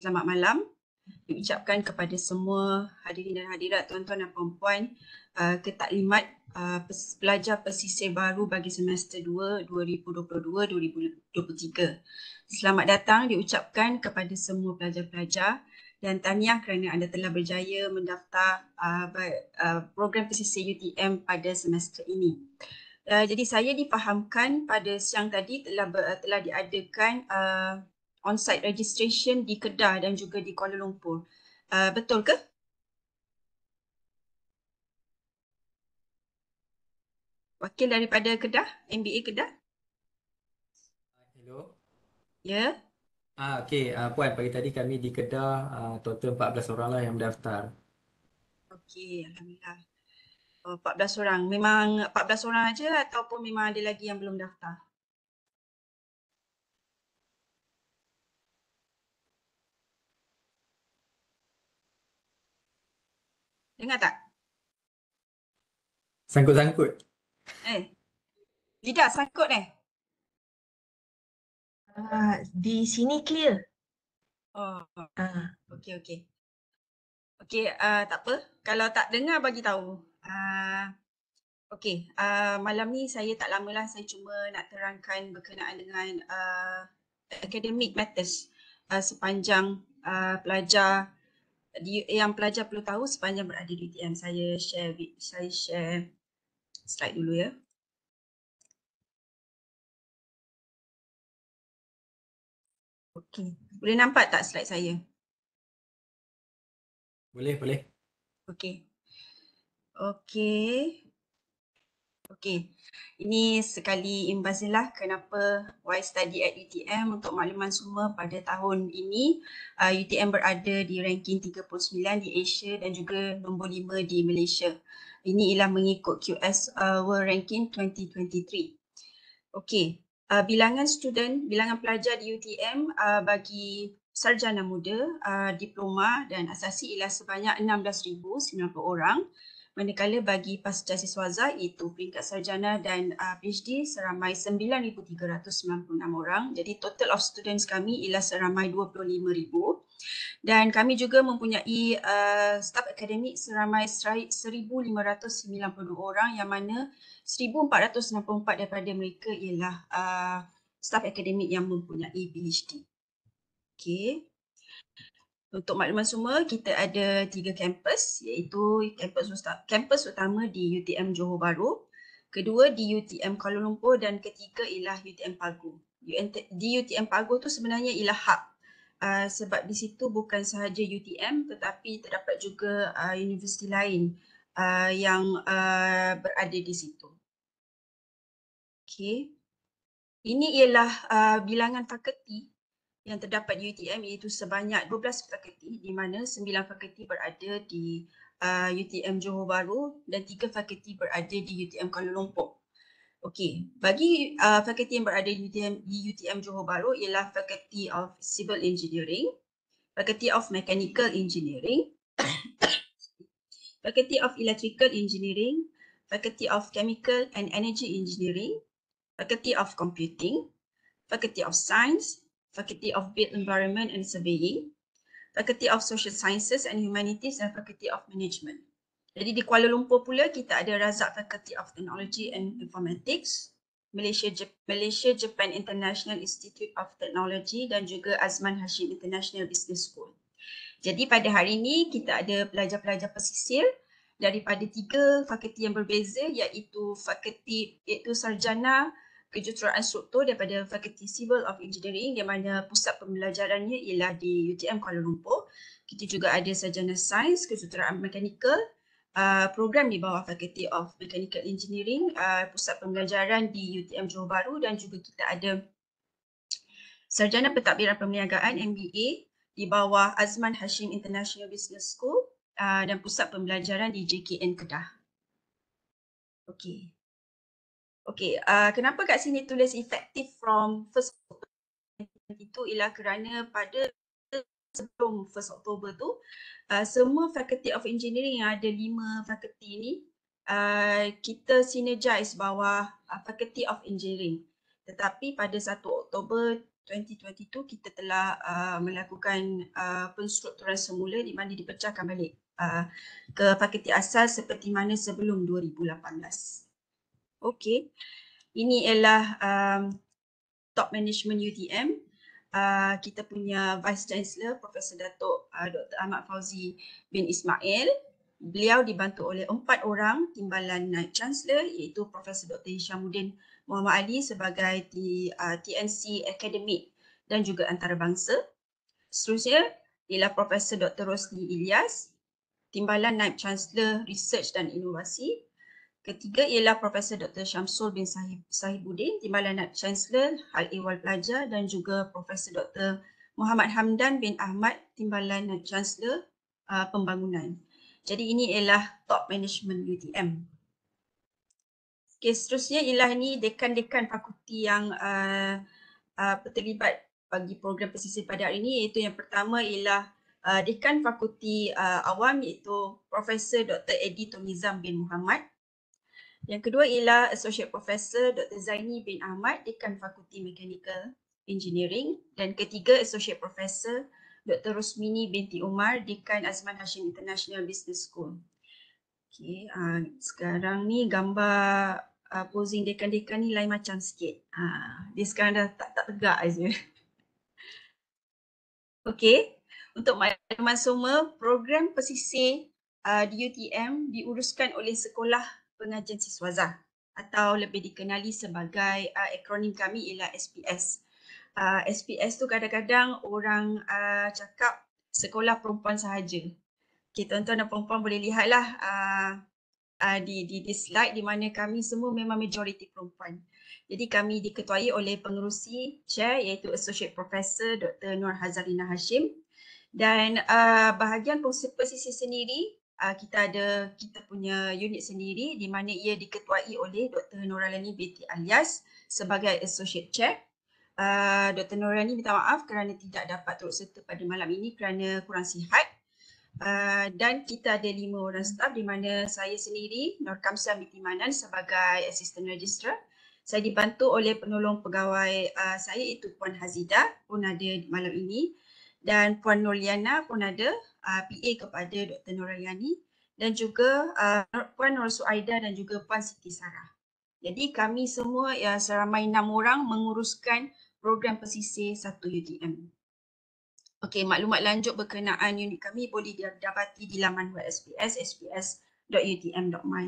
selamat malam. Diucapkan kepada semua hadirin dan hadirat, tuan-tuan dan puan-puan uh, ketaklimat uh, pelajar pesisir baru bagi semester 2 2022-2023. Selamat datang diucapkan kepada semua pelajar-pelajar dan tahniah kerana anda telah berjaya mendaftar uh, uh program pesisir UTM pada semester ini. Uh, jadi saya dipahamkan pada siang tadi telah ber, telah diadakan uh, on-site registration di Kedah dan juga di Kuala Lumpur. Uh, betul ke? Wakil daripada Kedah, MBA Kedah. Hello. Ya. Yeah. Ah, okay. uh, ah, Puan, pagi tadi kami di Kedah, uh, total 14 orang lah yang mendaftar. Okay Alhamdulillah. Oh, 14 orang. Memang 14 orang aja lah ataupun memang ada lagi yang belum daftar? Dengar tak? Sangkut-sangkut. Eh. Lidah sangkut eh. Uh, di sini clear. Oh. Uh. Ah. Okay, okay. Okay, uh, ah, tak apa. Kalau tak dengar, bagi tahu. Uh, okay, uh, malam ni saya tak lamalah. Saya cuma nak terangkan berkenaan dengan uh, academic matters uh, sepanjang uh, pelajar yang pelajar perlu tahu sepanjang berada di TM. Saya share saya share slide dulu ya. Okey. Boleh nampak tak slide saya? Boleh, boleh. Okey. Okey, Okay, ini sekali imbasilah kenapa why study at UTM untuk makluman semua pada tahun ini uh, ah, UTM berada di ranking 39 di Asia dan juga nombor 5 di Malaysia. Ini ialah mengikut QS uh, ah, World Ranking 2023. Okay, uh, bilangan student, bilangan pelajar di UTM uh, ah, bagi sarjana muda, uh, diploma dan asasi ialah sebanyak 16,090 orang manakala bagi pasca siswaza itu, iaitu peringkat sarjana dan uh, PhD seramai 9,396 orang. Jadi total of students kami ialah seramai 25,000 dan kami juga mempunyai uh, staff akademik seramai 1,592 orang yang mana 1,464 daripada mereka ialah uh, staff akademik yang mempunyai PhD. Okay. Untuk makluman semua, kita ada tiga kampus iaitu kampus, usta- kampus utama di UTM Johor Bahru, kedua di UTM Kuala Lumpur dan ketiga ialah UTM Pagu. UNT- di UTM Pagu tu sebenarnya ialah hub uh, sebab di situ bukan sahaja UTM tetapi terdapat juga uh, universiti lain uh, yang uh, berada di situ. Okay. Ini ialah uh, bilangan fakulti yang terdapat di UTM iaitu sebanyak 12 fakulti di mana 9 fakulti berada di uh, UTM Johor Bahru dan 3 fakulti berada di UTM Kuala Lumpur. Okey, bagi uh, fakulti yang berada di UTM, di UTM Johor Bahru ialah fakulti of Civil Engineering, fakulti of Mechanical Engineering, fakulti of Electrical Engineering, fakulti of Chemical and Energy Engineering, fakulti of Computing, fakulti of Science, Faculty of Built Environment and Surveying, Faculty of Social Sciences and Humanities dan Faculty of Management. Jadi di Kuala Lumpur pula kita ada Razak Faculty of Technology and Informatics, Malaysia, Jep- Malaysia Japan International Institute of Technology dan juga Azman Hashim International Business School. Jadi pada hari ini kita ada pelajar-pelajar pesisir daripada tiga fakulti yang berbeza iaitu fakulti iaitu sarjana kejuruteraan struktur daripada Faculty Civil of Engineering di mana pusat pembelajarannya ialah di UTM Kuala Lumpur. Kita juga ada sarjana sains kejuruteraan mekanikal uh, program di bawah Faculty of Mechanical Engineering uh, pusat pembelajaran di UTM Johor Bahru dan juga kita ada sarjana pentadbiran perniagaan MBA di bawah Azman Hashim International Business School uh, dan pusat pembelajaran di JKN Kedah. Okey. Okay, uh, kenapa kat sini tulis efektif from 1st October itu ialah kerana pada sebelum 1st October tu uh, semua faculty of engineering yang ada lima faculty ni uh, kita synergize bawah uh, faculty of engineering tetapi pada 1 Oktober 2022 kita telah uh, melakukan uh, penstrukturan semula di mana dipecahkan balik uh, ke faculty asal seperti mana sebelum 2018. Okey. Ini ialah um, top management UTM. Uh, kita punya Vice Chancellor Profesor Datuk uh, Dr. Ahmad Fauzi bin Ismail. Beliau dibantu oleh empat orang timbalan Knight Chancellor iaitu Profesor Dr. Hishamuddin Muhammad Ali sebagai di uh, TNC Akademik dan juga antarabangsa. Seterusnya ialah Profesor Dr. Rosli Ilyas, Timbalan Naib Chancellor Research dan Inovasi Ketiga ialah Profesor Dr. Syamsul bin Sahib, Sahibuddin, Timbalan Naib Chancellor, Hal Ehwal Pelajar dan juga Profesor Dr. Muhammad Hamdan bin Ahmad, Timbalan Naib Chancellor uh, Pembangunan. Jadi ini ialah top management UTM. Okay, seterusnya ialah ini dekan-dekan fakulti yang uh, uh, terlibat bagi program pesisir pada hari ini iaitu yang pertama ialah uh, dekan fakulti uh, awam iaitu Profesor Dr. Eddie Tomizam bin Muhammad yang kedua ialah Associate Professor Dr. Zaini bin Ahmad Dekan Fakulti Mechanical Engineering dan ketiga Associate Professor Dr. Rosmini binti Umar Dekan Azman Hashim International Business School. Okay, uh, ah, sekarang ni gambar uh, posing dekan-dekan ni lain macam sikit. Uh, dia sekarang dah tak, tak tegak aja. Okey, untuk makluman semua, program pesisir uh, di UTM diuruskan oleh Sekolah pengajian siswaza atau lebih dikenali sebagai uh, akronim kami ialah SPS. Uh, SPS tu kadang-kadang orang uh, cakap sekolah perempuan sahaja. Okay, tuan-tuan dan perempuan boleh lihatlah uh, uh, di, di, di slide di mana kami semua memang majoriti perempuan. Jadi kami diketuai oleh pengerusi chair iaitu Associate Professor Dr. Nur Hazarina Hashim dan uh, bahagian posisi sendiri uh, kita ada kita punya unit sendiri di mana ia diketuai oleh Dr. Nuralani Betty alias sebagai associate chair. Uh, ah, Dr. Nurani minta maaf kerana tidak dapat turut serta pada malam ini kerana kurang sihat. Uh, dan kita ada lima orang staff di mana saya sendiri, Nur Kamsah Binti Manan sebagai assistant registrar. Saya dibantu oleh penolong pegawai uh, saya itu Puan Hazidah pun ada malam ini. Dan Puan Noliana pun ada uh, PA kepada Dr. Nurayani dan juga uh, Puan Nur Suaida dan juga Puan Siti Sarah. Jadi kami semua ya, seramai enam orang menguruskan program pesisir 1 UDM. Okey, maklumat lanjut berkenaan unit kami boleh didapati di laman web SPS, sps.utm.my.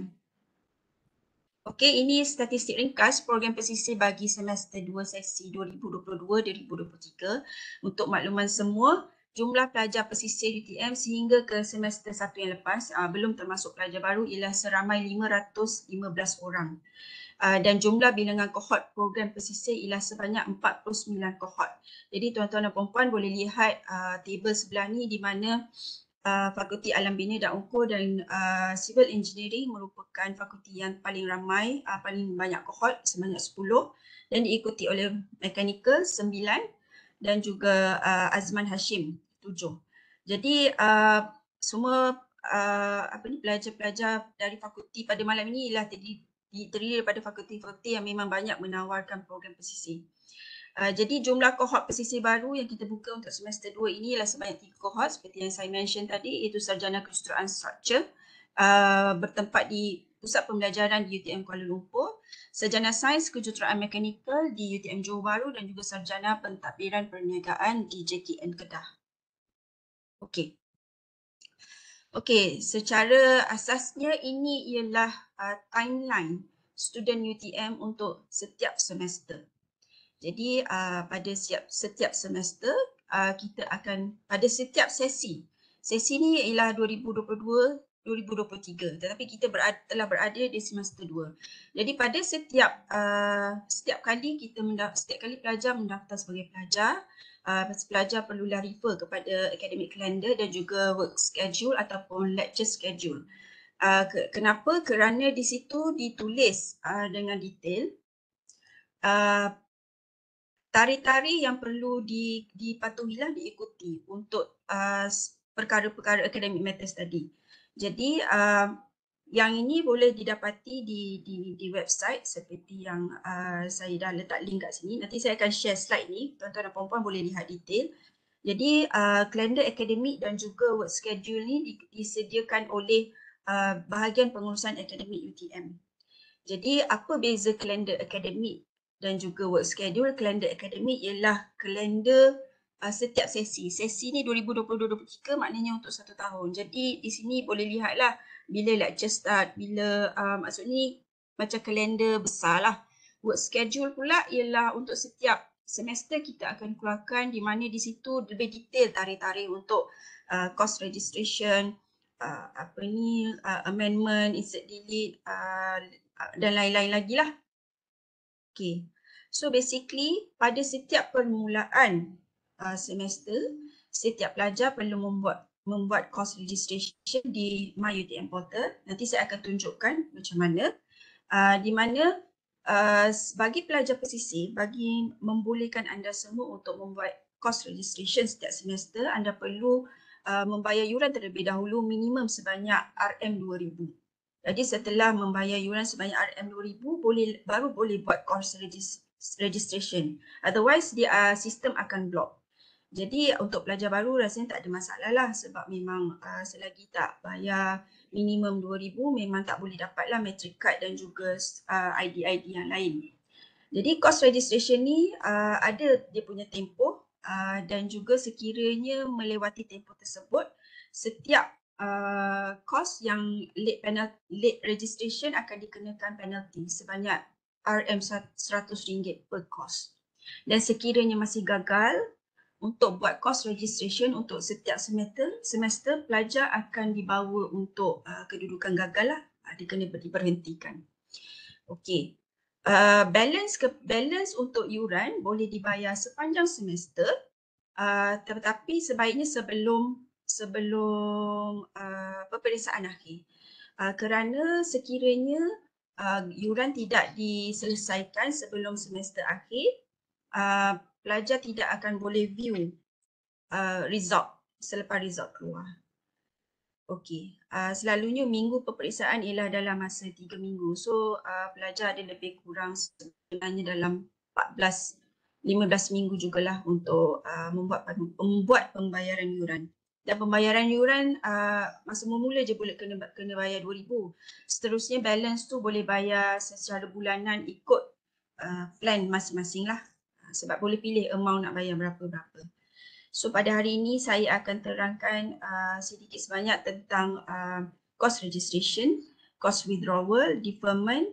Okey, ini statistik ringkas program pesisir bagi semester 2 sesi 2022-2023. Untuk makluman semua, jumlah pelajar pesisir UTM sehingga ke semester satu yang lepas uh, belum termasuk pelajar baru ialah seramai 515 orang. Uh, dan jumlah bilangan kohort program pesisir ialah sebanyak 49 kohort. Jadi tuan-tuan dan puan boleh lihat uh, table sebelah ni di mana uh, Fakulti Alam Bina dan Ukur dan uh, Civil Engineering merupakan fakulti yang paling ramai, uh, paling banyak kohort sebanyak 10 dan diikuti oleh Mechanical 9 dan juga uh, Azman Hashim tujuh. Jadi uh, semua uh, apa ni pelajar-pelajar dari fakulti pada malam ini ialah terdiri, terdiri daripada fakulti-fakulti yang memang banyak menawarkan program pesisir. Uh, jadi jumlah kohort pesisir baru yang kita buka untuk semester dua ini ialah sebanyak tiga kohort seperti yang saya mention tadi iaitu Sarjana Kestruan Structure uh, bertempat di Pusat Pembelajaran di UTM Kuala Lumpur, Sarjana Sains Kejuruteraan Mekanikal di UTM Johor Bahru dan juga Sarjana Pentadbiran Perniagaan di JKN Kedah. Okey. Okey, secara asasnya ini ialah uh, timeline student UTM untuk setiap semester. Jadi uh, pada setiap, setiap semester uh, kita akan pada setiap sesi. Sesi ni ialah 2022 2023 tetapi kita berada, telah berada di semester 2. Jadi pada setiap uh, setiap kali kita mendaftar setiap kali pelajar mendaftar sebagai pelajar, uh, ah, pelajar perlulah refer kepada academic calendar dan juga work schedule ataupun lecture schedule. Uh, ke kenapa? Kerana di situ ditulis uh, dengan detail tari-tari uh, yang perlu di, dipatuhilah diikuti untuk perkara-perkara uh, academic matters tadi. Jadi uh, yang ini boleh didapati di di di website seperti yang uh, saya dah letak link kat sini. Nanti saya akan share slide ni. Tuan-tuan dan puan-puan boleh lihat detail. Jadi uh, kalender akademik dan juga work schedule ni di, disediakan oleh uh, bahagian pengurusan akademik UTM. Jadi apa beza kalender akademik dan juga work schedule? Kalender akademik ialah kalender uh, setiap sesi. Sesi ni 2022-2023 maknanya untuk satu tahun. Jadi di sini boleh lihatlah lah bila lecture start, bila uh, maksud ni macam kalender besar lah. Work schedule pula ialah untuk setiap semester kita akan keluarkan di mana di situ lebih detail tarikh-tarikh untuk uh, ah, cost registration, uh, apa ni, uh, amendment, insert delete uh, dan lain-lain lagi lah. Okay. So basically pada setiap permulaan uh, semester, setiap pelajar perlu membuat membuat course registration di My UTM Portal. Nanti saya akan tunjukkan macam mana. Uh, di mana uh, bagi pelajar posisi, bagi membolehkan anda semua untuk membuat course registration setiap semester, anda perlu uh, membayar yuran terlebih dahulu minimum sebanyak RM2,000. Jadi setelah membayar yuran sebanyak RM2,000, boleh, baru boleh buat course registration. Otherwise, dia, uh, sistem akan block. Jadi untuk pelajar baru rasanya tak ada masalah lah sebab memang uh, selagi tak bayar minimum RM2,000 memang tak boleh dapat lah metric card dan juga ah, ID-ID uh, yang lain. Jadi cost registration ni uh, ada dia punya tempoh uh, dan juga sekiranya melewati tempoh tersebut setiap uh, kos yang late, penal, late registration akan dikenakan penalty sebanyak RM100 per cost Dan sekiranya masih gagal untuk buat course registration untuk setiap semester, semester pelajar akan dibawa untuk uh, kedudukan gagal lah. Uh, dia kena diberhentikan. Okey. Uh, balance ke balance untuk yuran boleh dibayar sepanjang semester uh, tetapi sebaiknya sebelum sebelum uh, peperiksaan akhir. Uh, kerana sekiranya uh, yuran tidak diselesaikan sebelum semester akhir, uh, pelajar tidak akan boleh view uh, result selepas result keluar. Okey, uh, selalunya minggu peperiksaan ialah dalam masa tiga minggu. So uh, pelajar ada lebih kurang sebenarnya dalam 14 15 minggu jugalah untuk uh, membuat membuat pembayaran yuran. Dan pembayaran yuran uh, masa memula je boleh kena kena bayar 2000. Seterusnya balance tu boleh bayar secara bulanan ikut uh, plan masing-masing lah sebab boleh pilih amount nak bayar berapa-berapa. So pada hari ini saya akan terangkan uh, sedikit sebanyak tentang uh, cost registration, cost withdrawal, deferment,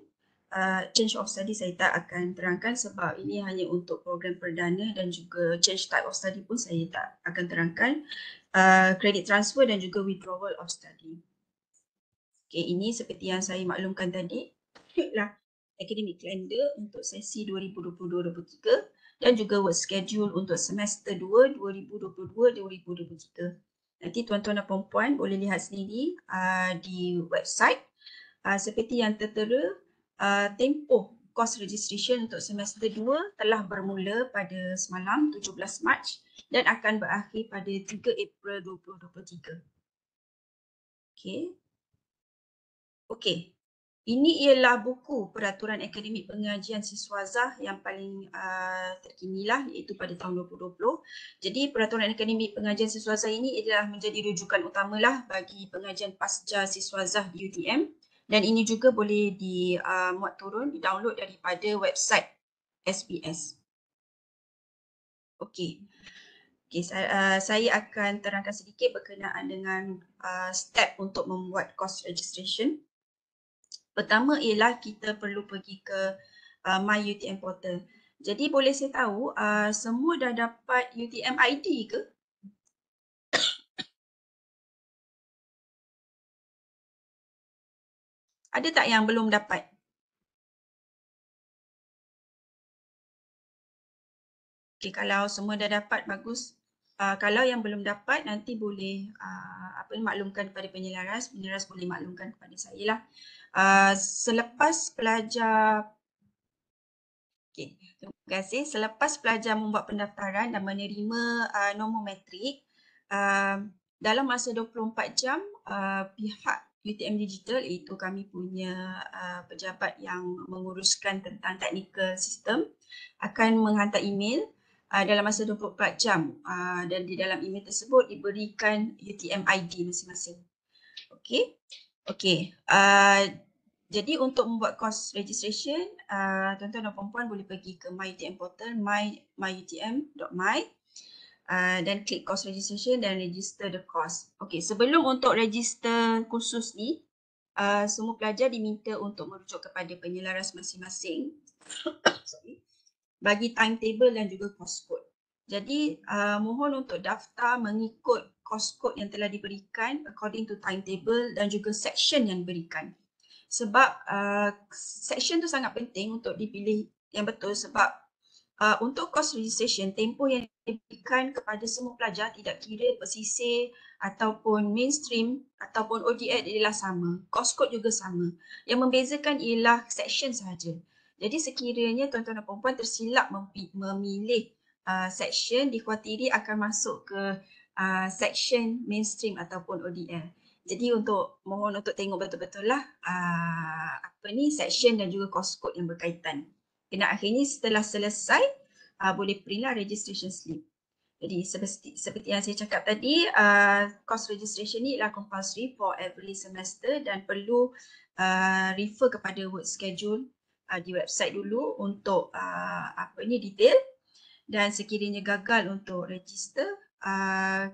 uh, change of study saya tak akan terangkan sebab ini hanya untuk program perdana dan juga change type of study pun saya tak akan terangkan. Uh, credit transfer dan juga withdrawal of study. Okay, ini seperti yang saya maklumkan tadi. Akademik lah, lender untuk sesi 2022 2023 dan juga work schedule untuk semester 2 2022-2023. Nanti tuan-tuan dan puan-puan boleh lihat sendiri uh, di website uh, seperti yang tertera uh, tempoh course registration untuk semester 2 telah bermula pada semalam 17 Mac dan akan berakhir pada 3 April 2023. Okey. Okey, ini ialah buku peraturan akademik pengajian siswazah yang paling uh, lah, iaitu pada tahun 2020. Jadi peraturan akademik pengajian siswazah ini adalah menjadi rujukan utamalah bagi pengajian pasca siswazah UTM dan ini juga boleh di uh, muat turun, di-download daripada website SPS. Okey. Okay, saya, uh, saya akan terangkan sedikit berkenaan dengan uh, step untuk membuat course registration. Pertama ialah kita perlu pergi ke uh, My UTM Portal. Jadi boleh saya tahu uh, semua dah dapat UTM ID ke? Ada tak yang belum dapat? Okay, kalau semua dah dapat, bagus. Uh, kalau yang belum dapat nanti boleh uh, apa maklumkan kepada penyelaras, penyelaras boleh maklumkan kepada saya lah. Uh, selepas pelajar, okay, terima kasih. Selepas pelajar membuat pendaftaran dan menerima uh, nombor metrik, uh, dalam masa 24 jam uh, pihak UTM Digital itu kami punya uh, pejabat yang menguruskan tentang teknikal sistem akan menghantar email uh, dalam masa 24 jam uh, dan di dalam email tersebut diberikan UTM ID masing-masing. Okey. Okey. Uh, jadi untuk membuat course registration, tuan-tuan uh, dan perempuan boleh pergi ke MyUTM portal, my, myutm.my dan uh, klik course registration dan register the course. Okey, sebelum untuk register kursus ni, uh, semua pelajar diminta untuk merujuk kepada penyelaras masing-masing. Sorry bagi timetable dan juga course code. Jadi uh, mohon untuk daftar mengikut course code yang telah diberikan according to timetable dan juga section yang diberikan. Sebab uh, section tu sangat penting untuk dipilih yang betul sebab uh, untuk course registration, tempoh yang diberikan kepada semua pelajar tidak kira pesisir ataupun mainstream ataupun ODL adalah sama. Course code juga sama. Yang membezakan ialah section sahaja. Jadi sekiranya tuan-tuan dan perempuan tersilap memilih uh, section, dikhawatiri akan masuk ke uh, section mainstream ataupun ODL. Jadi untuk mohon untuk tengok betul-betul lah uh, apa ni section dan juga course code yang berkaitan. Kena akhirnya setelah selesai uh, boleh print lah registration slip. Jadi seperti, seperti yang saya cakap tadi, uh, course registration ni adalah compulsory for every semester dan perlu uh, refer kepada work schedule uh, di website dulu untuk uh, apa ni detail dan sekiranya gagal untuk register uh,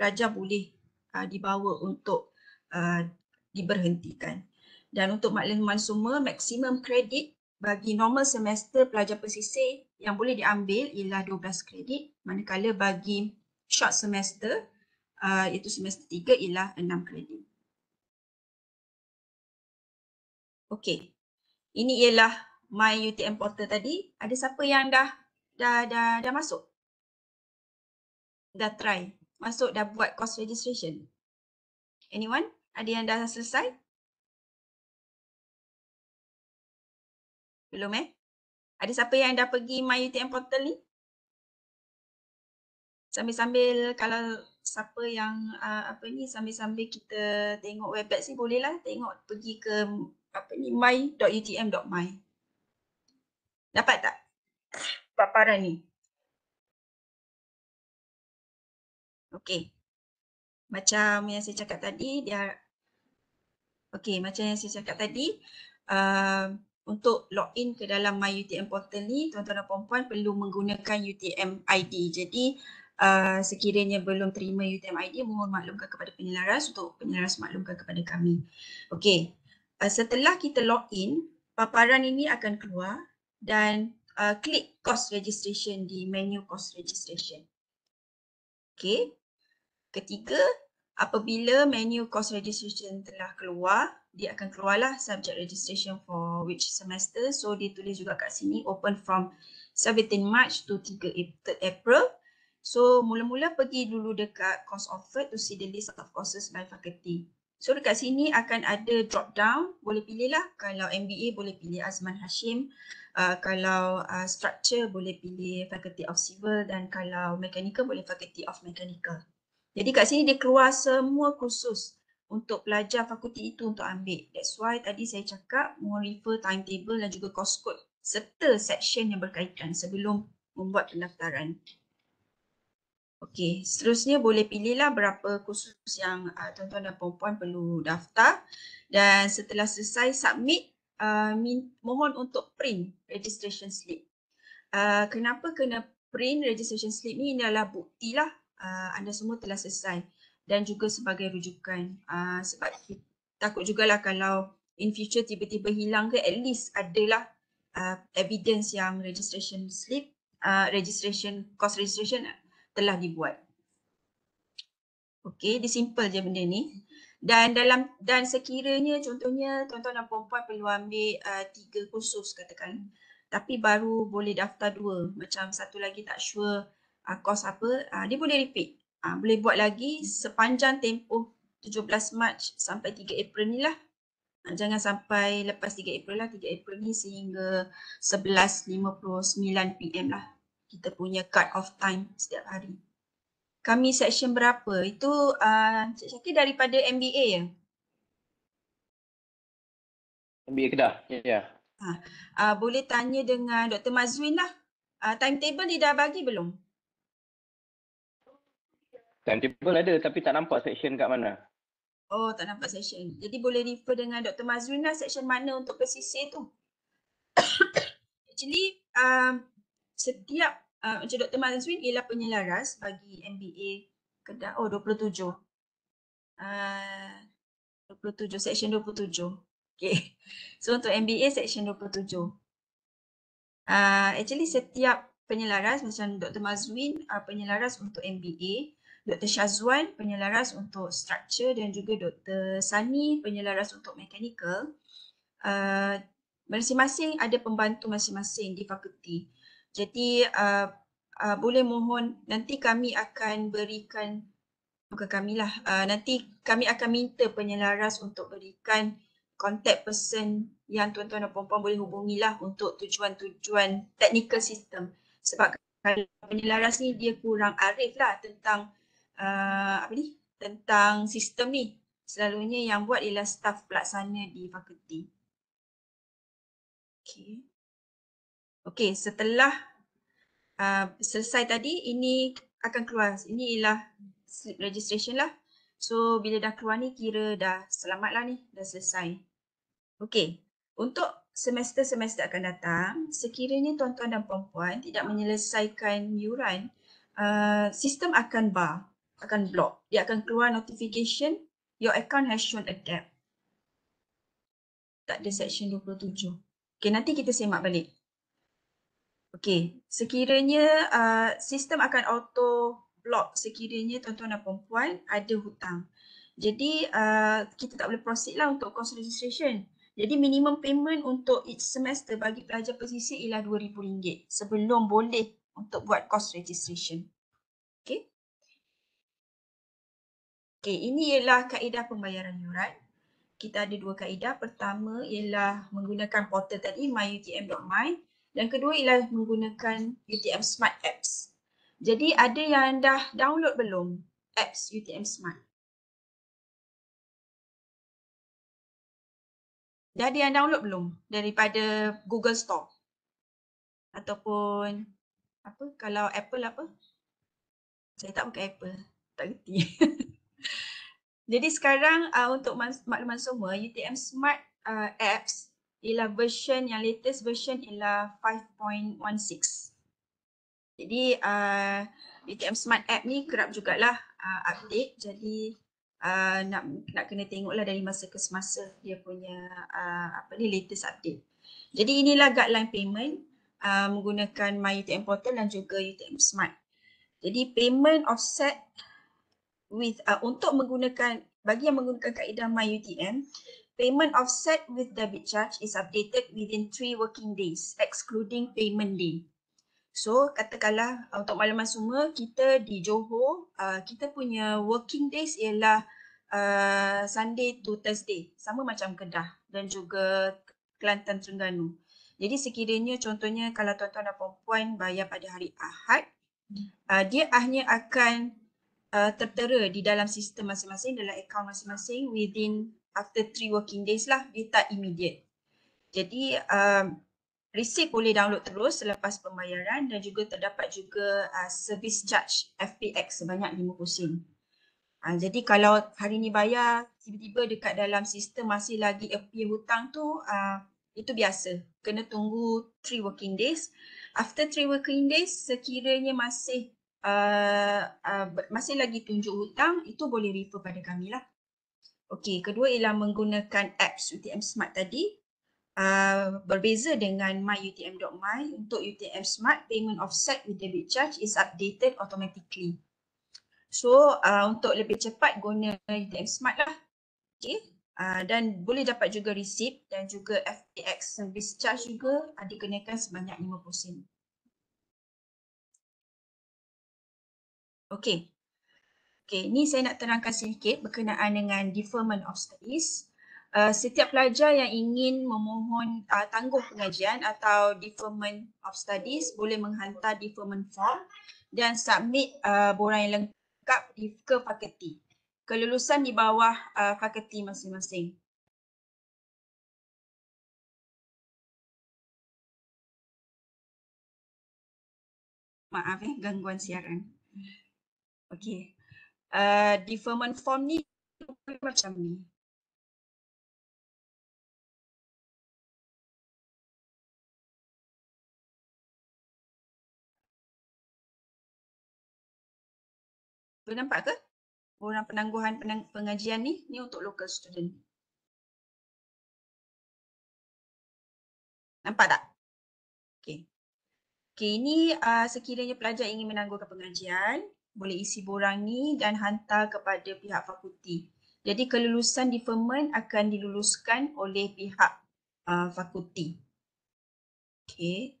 raja boleh uh, dibawa untuk uh, diberhentikan dan untuk makluman semua maksimum kredit bagi normal semester pelajar pesisir yang boleh diambil ialah 12 kredit manakala bagi short semester uh, iaitu semester 3 ialah 6 kredit. Okey, ini ialah my UTM portal tadi. Ada siapa yang dah dah dah dah masuk? Dah try. Masuk dah buat course registration. Anyone? Ada yang dah selesai? Belum eh? Ada siapa yang dah pergi my UTM portal ni? Sambil-sambil kalau siapa yang uh, apa ni sambil-sambil kita tengok webex ni bolehlah tengok pergi ke apa ni my.utm.my. Dapat tak paparan ni? Okey. Macam yang saya cakap tadi, dia Okey, macam yang saya cakap tadi, uh, untuk in ke dalam My UTM portal ni, tuan-tuan dan puan-puan perlu menggunakan UTM ID. Jadi, uh, sekiranya belum terima UTM ID, mohon maklumkan kepada penyelaras untuk penyelaras maklumkan kepada kami. Okey. Ah, setelah kita log in, paparan ini akan keluar dan uh, klik cost registration di menu cost registration. Okey. Ketiga, apabila menu cost registration telah keluar, dia akan keluarlah subject registration for which semester. So dia tulis juga kat sini open from 17 March to 3 April. So mula-mula pergi dulu dekat course offered to see the list of courses by faculty. So dekat sini akan ada drop down, boleh pilih lah Kalau MBA boleh pilih Azman Hashim. Uh, kalau uh, structure boleh pilih Faculty of Civil dan kalau mechanical boleh Faculty of Mechanical. Jadi kat sini dia keluar semua kursus untuk pelajar fakulti itu untuk ambil. That's why tadi saya cakap refer timetable dan juga course code serta section yang berkaitan sebelum membuat pendaftaran. Okey, seterusnya boleh pilihlah berapa kursus yang ah, tuan-tuan uh, dan perempuan perlu daftar dan setelah selesai submit, uh, mohon untuk print registration slip. Uh, kenapa kena print registration slip ni? Ini adalah buktilah uh, anda semua telah selesai dan juga sebagai rujukan. Uh, sebab takut jugalah kalau in future tiba-tiba hilang ke at least adalah uh, evidence yang registration slip, uh, registration, cost registration telah dibuat. Okey, dia simple je benda ni. Dan dalam dan sekiranya contohnya tuan-tuan dan puan-puan perlu ambil uh, tiga kursus katakan. Tapi baru boleh daftar dua. Macam satu lagi tak sure uh, kos apa. Uh, dia boleh repeat. Uh, boleh buat lagi sepanjang tempoh 17 Mac sampai 3 April ni lah. Uh, jangan sampai lepas 3 April lah. 3 April ni sehingga 11.59 PM lah kita punya cut off time setiap hari. Kami section berapa? Itu uh, section ke daripada MBA ya? MBA Kedah, ya. Yeah. Ha. Uh, boleh tanya dengan Dr. Mazwin lah. Uh, timetable dia dah bagi belum? Timetable ada tapi tak nampak section kat mana. Oh tak nampak section. Jadi boleh refer dengan Dr. Mazwin lah section mana untuk pesisir tu. Actually uh, setiap uh, macam Dr. Mazwin ialah penyelaras bagi MBA Kedah oh 27. Uh, 27 section 27. Okay, So untuk MBA section 27. Uh, ah, actually setiap penyelaras macam Dr. Mazwin uh, ah, penyelaras untuk MBA, Dr. Syazwan penyelaras untuk structure dan juga Dr. Sani penyelaras untuk mechanical. Uh, masing-masing ada pembantu masing-masing di fakulti. Jadi uh, uh, boleh mohon nanti kami akan berikan bukan kamilah uh, nanti kami akan minta penyelaras untuk berikan kontak person yang tuan-tuan dan puan-puan boleh hubungilah untuk tujuan-tujuan technical system sebab kalau penyelaras ni dia kurang arif lah tentang uh, apa ni tentang sistem ni selalunya yang buat ialah staff pelaksana di fakulti. Okay. Okey, setelah uh, selesai tadi, ini akan keluar. Ini ialah slip registration lah. So, bila dah keluar ni, kira dah selamat lah ni. Dah selesai. Okey, untuk semester-semester akan datang, sekiranya tuan-tuan dan puan-puan tidak menyelesaikan yuran, uh, sistem akan bar, akan block. Dia akan keluar notification, your account has shown a debt. Tak ada section 27. Okey, nanti kita semak balik. Okey, sekiranya uh, sistem akan auto block sekiranya tuan-tuan dan perempuan ada hutang. Jadi uh, kita tak boleh proceed lah untuk course registration. Jadi minimum payment untuk each semester bagi pelajar pesisir ialah RM2,000 sebelum boleh untuk buat course registration. Okey. Okey, ini ialah kaedah pembayaran yuran. Kita ada dua kaedah. Pertama ialah menggunakan portal tadi myutm.my. .my. Dan kedua ialah menggunakan UTM Smart Apps. Jadi ada yang dah download belum apps UTM Smart? Dah ada yang download belum daripada Google Store? Ataupun apa kalau Apple apa? Saya tak pakai Apple. Tak kerti. Jadi sekarang uh, untuk maklumat semua UTM Smart uh, Apps ialah version yang latest version ialah 5.16. Jadi uh, BTM Smart App ni kerap jugalah uh, update jadi uh, nak nak kena tengoklah dari masa ke semasa dia punya uh, apa ni latest update. Jadi inilah guideline payment uh, menggunakan MyUTM Portal dan juga UTM Smart. Jadi payment offset with uh, untuk menggunakan bagi yang menggunakan kaedah MyUTM payment offset with debit charge is updated within 3 working days excluding payment day. So katakanlah uh, untuk maklumat semua kita di Johor uh, kita punya working days ialah uh, Sunday to Thursday sama macam Kedah dan juga Kelantan Terengganu. Jadi sekiranya contohnya kalau tuan-tuan dan puan bayar pada hari Ahad uh, dia hanya akan uh, tertera di dalam sistem masing-masing dalam akaun masing-masing within after three working days lah, dia tak immediate. Jadi um, receipt boleh download terus selepas pembayaran dan juga terdapat juga uh, service charge FPX sebanyak 5%. Uh, ah, jadi kalau hari ni bayar, tiba-tiba dekat dalam sistem masih lagi appear hutang tu, uh, itu biasa. Kena tunggu three working days. After three working days, sekiranya masih uh, uh, masih lagi tunjuk hutang, itu boleh refer pada kami lah. Okey, kedua ialah menggunakan apps UTM Smart tadi. Uh, berbeza dengan myutm.my, untuk UTM Smart, payment offset with debit charge is updated automatically. So, uh, untuk lebih cepat guna UTM Smart lah. Okey, uh, dan boleh dapat juga receipt dan juga FTX service charge juga uh, dikenakan sebanyak 50 sen. Okey, Okay, ni saya nak terangkan sedikit berkenaan dengan deferment of studies. Uh, setiap pelajar yang ingin memohon uh, tangguh pengajian atau deferment of studies boleh menghantar deferment form dan submit uh, borang yang lengkap ke fakulti. Kelulusan di bawah uh, fakulti masing-masing. Maaf eh, gangguan siaran. Okey, uh, deferment form ni macam ni. Boleh nampak ke? Orang penangguhan penang pengajian ni, ni untuk local student. Nampak tak? Okay. Okay, ini uh, sekiranya pelajar ingin menangguhkan pengajian, boleh isi borang ni dan hantar kepada pihak fakulti. Jadi kelulusan deferment akan diluluskan oleh pihak uh, fakulti. Okay.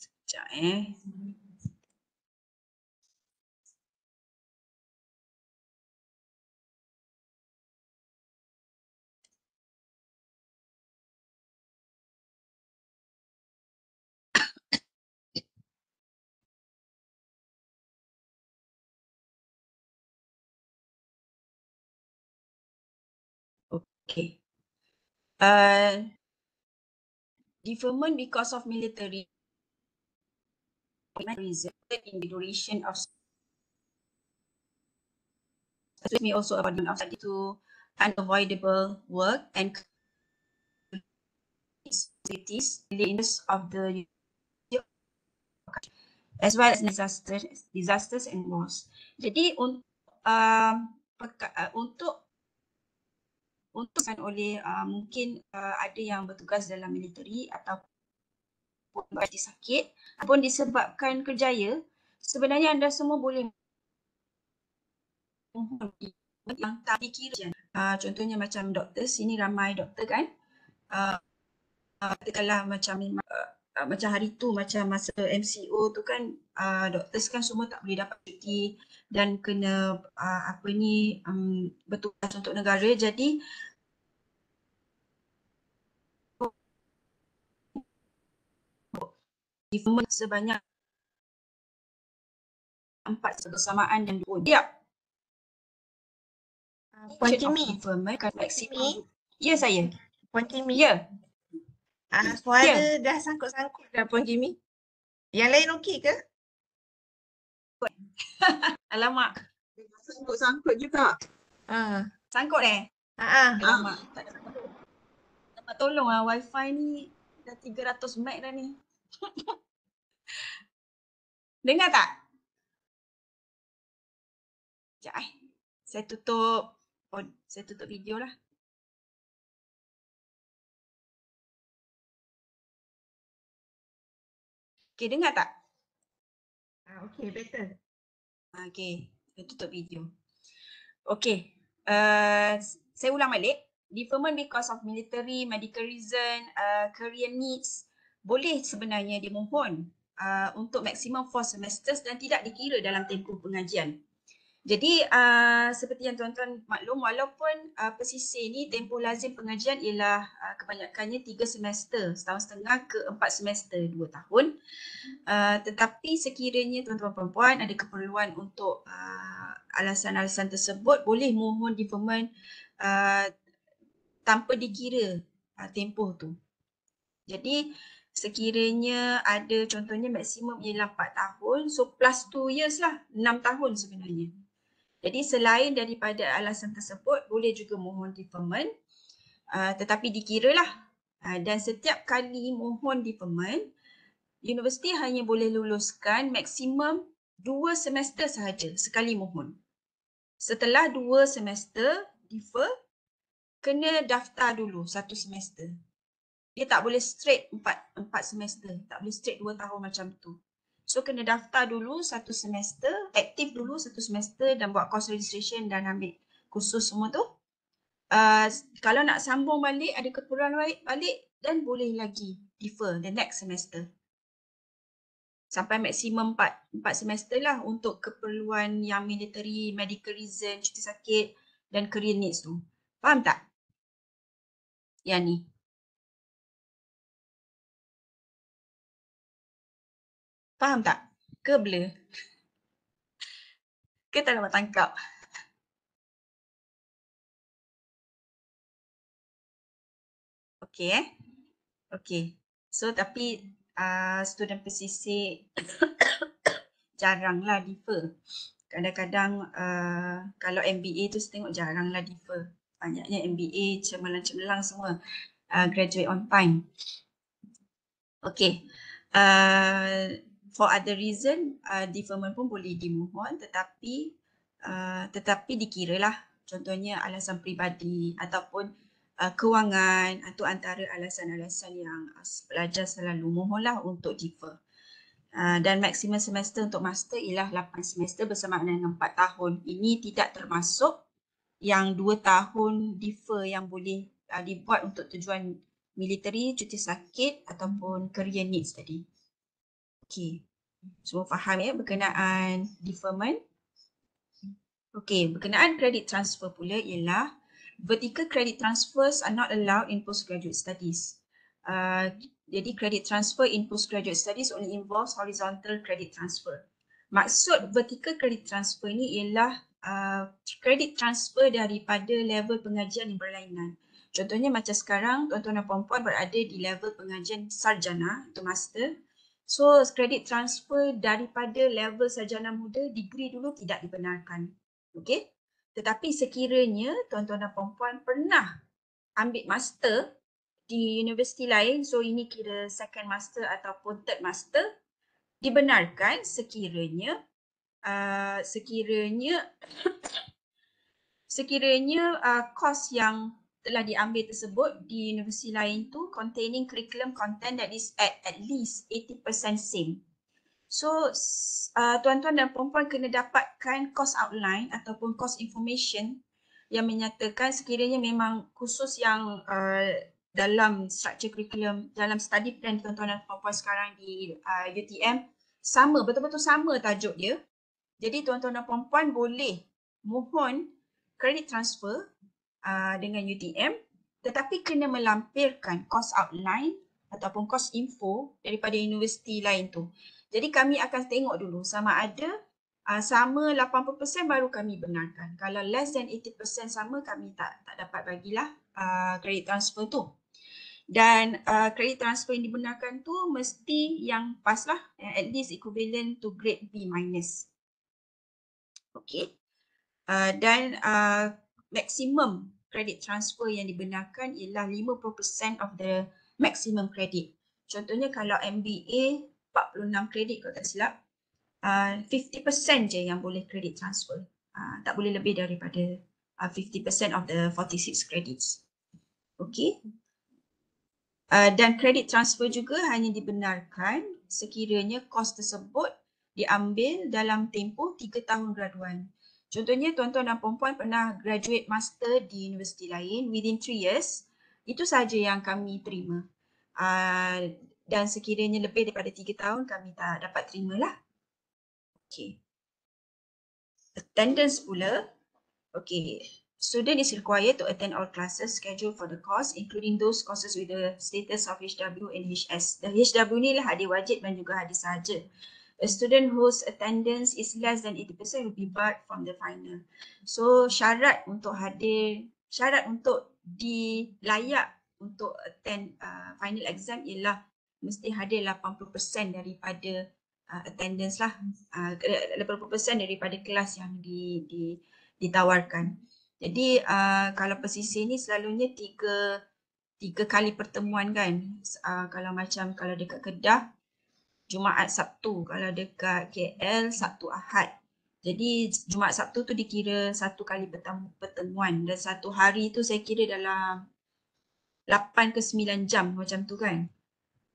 Sekejap eh. uh, deferment because of military resulted in the duration of this may also about of study to unavoidable work and cities in of the as well as disasters disasters and wars jadi untuk um, uh, untuk untuk oleh uh, mungkin uh, ada yang bertugas dalam militeri ataupun berarti sakit ataupun disebabkan kerjaya sebenarnya anda semua boleh mohon yang tak dikira uh, contohnya macam doktor sini ramai doktor kan uh, uh katakanlah macam uh, uh, macam hari tu macam masa MCO tu kan uh, ah, doktor kan semua tak boleh dapat cuti dan kena uh, apa ni um, bertugas untuk negara jadi government sebanyak empat kesamaan dan dua. Ya. Puan Kimi. Eh, Puan Kimi. Ya saya. Puan Kimi. Ya. Ah, suara yeah. dah sangkut-sangkut dah pun Jimmy. Yang lain okey ke? Alamak. Sangkut-sangkut juga. Ah. Sangkut eh? Ah. ah. Alamak. Ah. Tak tolong ah, wifi ni dah 300 meg dah ni. Dengar tak? Sekejap eh. Saya tutup, oh, saya tutup video lah. Okey, dengar tak? Ah, okey, better. Okey, saya tutup video. Okey, uh, saya ulang balik. Deferment because of military, medical reason, uh, career needs boleh sebenarnya dimohon uh, untuk maksimum 4 semesters dan tidak dikira dalam tempoh pengajian. Jadi uh, seperti yang tuan-tuan maklum walaupun uh, pesisir ni tempoh lazim pengajian ialah uh, kebanyakannya tiga semester setahun setengah ke empat semester dua tahun uh, tetapi sekiranya tuan-tuan perempuan ada keperluan untuk uh, alasan-alasan tersebut boleh mohon deferment uh, tanpa dikira uh, tempoh tu. Jadi sekiranya ada contohnya maksimum ialah 4 tahun so plus 2 years lah 6 tahun sebenarnya. Jadi selain daripada alasan tersebut boleh juga mohon deferment uh, ah, tetapi dikiralah uh, dan setiap kali mohon deferment universiti hanya boleh luluskan maksimum dua semester sahaja sekali mohon. Setelah dua semester defer kena daftar dulu satu semester. Dia tak boleh straight empat, empat semester. Tak boleh straight dua tahun macam tu. So kena daftar dulu satu semester, aktif dulu satu semester dan buat course registration dan ambil kursus semua tu. Uh, kalau nak sambung balik, ada keperluan balik dan boleh lagi defer the next semester. Sampai maksimum 4, 4 semester lah untuk keperluan yang military, medical reason, cuti sakit dan career needs tu. Faham tak? Yang ni. Faham tak? Ke blur? Ke tak dapat tangkap? Okay eh? Okay. So tapi uh, student pesisir jaranglah differ. Kadang-kadang uh, kalau MBA tu saya tengok jaranglah differ. Banyaknya MBA cemerlang-cemerlang semua. Uh, graduate on time. Okay. Uh, for other reason uh, deferment pun boleh dimohon tetapi uh, tetapi dikiralah contohnya alasan peribadi ataupun uh, kewangan atau antara alasan-alasan yang pelajar selalu mohonlah untuk defer. Uh, dan maksimum semester untuk master ialah 8 semester bersamaan dengan 4 tahun. Ini tidak termasuk yang 2 tahun defer yang boleh uh, dibuat untuk tujuan military, cuti sakit ataupun kerja needs tadi. Okay. Semua faham ya berkenaan deferment. Okay, berkenaan credit transfer pula ialah vertical credit transfers are not allowed in postgraduate studies. Uh, jadi credit transfer in postgraduate studies only involves horizontal credit transfer. Maksud vertical credit transfer ni ialah kredit ah, uh, transfer daripada level pengajian yang berlainan. Contohnya macam sekarang tuan-tuan dan puan-puan berada di level pengajian sarjana atau master So credit transfer daripada level sarjana muda degree dulu tidak dibenarkan. Okey. Tetapi sekiranya tuan-tuan dan puan-puan pernah ambil master di universiti lain, so ini kira second master ataupun third master dibenarkan sekiranya uh, sekiranya sekiranya uh, ah, kos yang telah diambil tersebut di universiti lain tu containing curriculum content that is at at least 80% same. So uh, tuan-tuan uh, dan puan-puan kena dapatkan course outline ataupun course information yang menyatakan sekiranya memang khusus yang uh, dalam structure curriculum dalam study plan tuan-tuan dan puan-puan sekarang di uh, UTM sama betul-betul sama tajuk dia. Jadi tuan-tuan dan puan-puan boleh mohon credit transfer Uh, dengan UTM tetapi kena melampirkan course outline ataupun course info daripada universiti lain tu. Jadi kami akan tengok dulu sama ada uh, sama 80% baru kami benarkan. Kalau less than 80% sama kami tak tak dapat bagilah uh, kredit uh, transfer tu. Dan uh, kredit uh, transfer yang dibenarkan tu mesti yang pas lah. At least equivalent to grade B minus. Okay. Uh, dan uh, maksimum credit transfer yang dibenarkan ialah 50% of the maximum credit. Contohnya kalau MBA 46 kredit kalau tak silap, uh, 50% je yang boleh credit transfer. Uh, tak boleh lebih daripada uh, 50% of the 46 credits. Okay. Uh, dan credit transfer juga hanya dibenarkan sekiranya kos tersebut diambil dalam tempoh 3 tahun graduan. Contohnya tuan-tuan dan perempuan pernah graduate master di universiti lain within 3 years, itu saja yang kami terima. Uh, dan sekiranya lebih daripada 3 tahun kami tak dapat terima lah. Okay. Attendance pula. Okay. Student is required to attend all classes scheduled for the course including those courses with the status of HW and HS. The HW ni lah hadir wajib dan juga hadir sahaja. A student whose attendance is less than 80% will be barred from the final. So syarat untuk hadir, syarat untuk dilayak untuk attend uh, final exam ialah mesti hadir 80% daripada uh, attendance lah. Uh, 80% daripada kelas yang di, di, ditawarkan. Jadi uh, kalau posisi ni selalunya tiga tiga kali pertemuan kan. Uh, kalau macam kalau dekat Kedah Jumaat Sabtu kalau dekat KL Sabtu Ahad. Jadi Jumaat Sabtu tu dikira satu kali pertemuan dan satu hari tu saya kira dalam 8 ke 9 jam macam tu kan.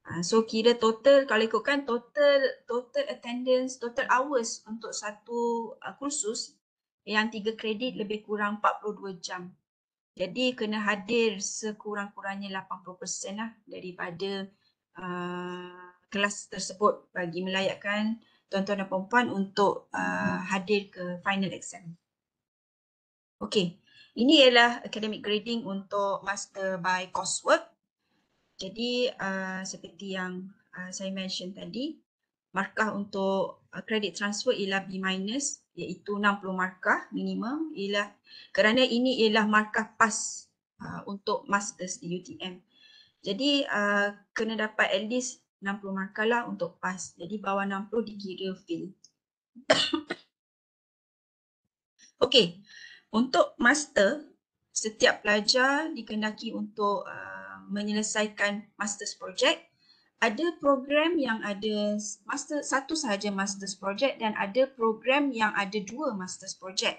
Ah, so kira total kalau ikutkan total total attendance, total hours untuk satu ah, kursus yang tiga kredit lebih kurang 42 jam. Jadi kena hadir sekurang-kurangnya 80% lah daripada uh, kelas tersebut bagi melayakkan tuan-tuan dan puan-puan untuk uh, hadir ke final exam. Okey, ini ialah academic grading untuk master by coursework. Jadi uh, seperti yang uh, saya mention tadi, markah untuk uh, credit transfer ialah B- iaitu 60 markah minimum ialah kerana ini ialah markah pas uh, untuk masters di UTM. Jadi uh, kena dapat at least 60 markah lah untuk pas. Jadi bawah 60 dikira fail. Okey. Untuk master, setiap pelajar dikenaki untuk uh, menyelesaikan master's project. Ada program yang ada master satu sahaja master's project dan ada program yang ada dua master's project.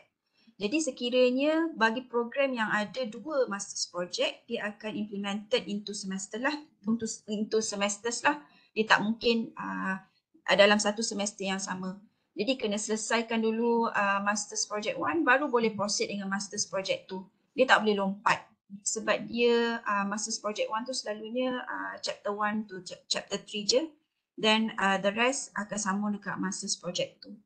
Jadi sekiranya bagi program yang ada dua master's project, dia akan implemented into semester lah, untuk into semesters lah dia tak mungkin uh, dalam satu semester yang sama. Jadi kena selesaikan dulu uh, master's project 1 baru boleh proceed dengan master's project 2. Dia tak boleh lompat sebab dia uh, master's project 1 tu selalunya uh, chapter 1 to chapter 3 je then uh, the rest akan sambung dekat master's project tu.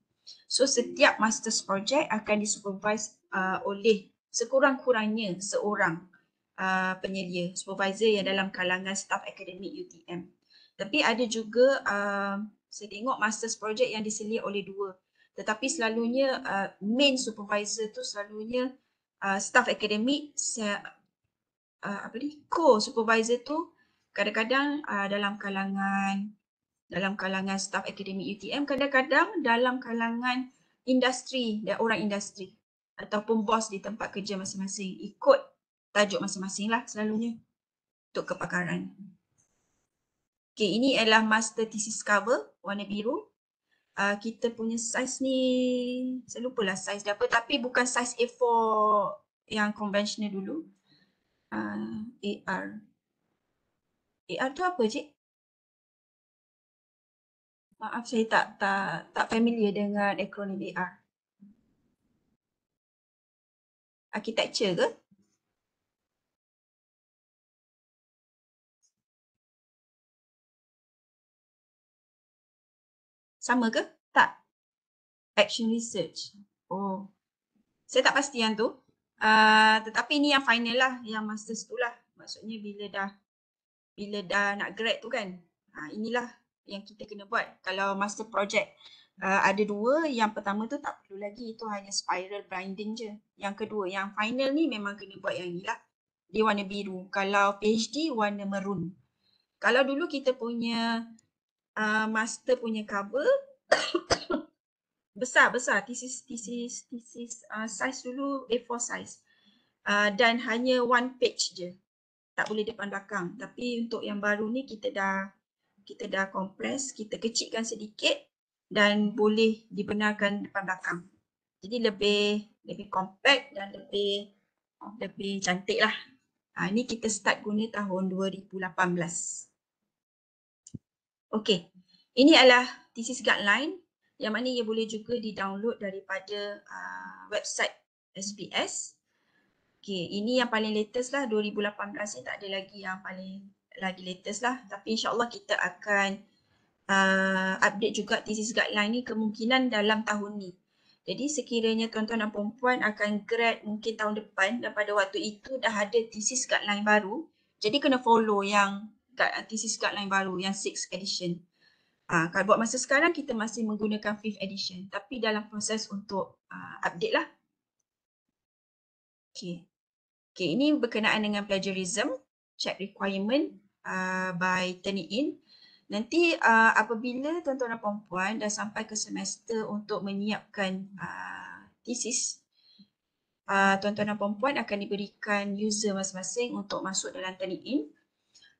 So setiap master's project akan disupervise uh, oleh sekurang-kurangnya seorang uh, penyelia supervisor yang dalam kalangan staff akademik UTM. Tapi ada juga uh, saya tengok master's project yang diselia oleh dua. Tetapi selalunya uh, main supervisor tu selalunya uh, staff akademik uh, apa ni co-supervisor tu kadang-kadang uh, dalam kalangan dalam kalangan staff akademik UTM kadang-kadang dalam kalangan industri dan orang industri ataupun bos di tempat kerja masing-masing ikut tajuk masing-masing lah selalunya untuk kepakaran. Okay, ini adalah master thesis cover warna biru. Uh, kita punya size ni, saya lupalah size dia apa tapi bukan size A4 yang conventional dulu. Uh, ah, AR. AR tu apa cik? Maaf saya tak tak tak familiar dengan acronym AR. Architecture ke? Sama ke? Tak. Action research. Oh. Saya tak pasti yang tu. Uh, tetapi ni yang final lah. Yang master tu lah. Maksudnya bila dah bila dah nak grad tu kan. Ha, inilah yang kita kena buat. Kalau master project uh, ada dua. Yang pertama tu tak perlu lagi. Itu hanya spiral binding je. Yang kedua. Yang final ni memang kena buat yang inilah. Dia warna biru. Kalau PhD warna merun. Kalau dulu kita punya Ah, master punya cover besar besar thesis thesis thesis uh, size dulu A4 size uh, dan hanya one page je tak boleh depan belakang tapi untuk yang baru ni kita dah kita dah compress kita kecilkan sedikit dan boleh dibenarkan depan belakang jadi lebih lebih compact dan lebih lebih cantik lah. Ha, ini kita start guna tahun 2018. Okey. Ini adalah thesis guideline yang mana ia boleh juga di-download daripada uh, website SBS. Okey, ini yang paling latest lah 2018 ni tak ada lagi yang paling lagi latest lah tapi insyaAllah kita akan uh, update juga thesis guideline ni kemungkinan dalam tahun ni. Jadi sekiranya tuan-tuan dan perempuan akan grad mungkin tahun depan dan pada waktu itu dah ada thesis guideline baru jadi kena follow yang kad uh, thesis guideline baru yang 6 edition. Uh, kalau buat masa sekarang kita masih menggunakan 5 edition tapi dalam proses untuk uh, update lah. Okay. Okay, ini berkenaan dengan plagiarism, check requirement uh, by turning in. Nanti uh, apabila tuan-tuan dan perempuan dah sampai ke semester untuk menyiapkan uh, thesis, tuan-tuan uh, dan perempuan akan diberikan user masing-masing untuk masuk dalam turning in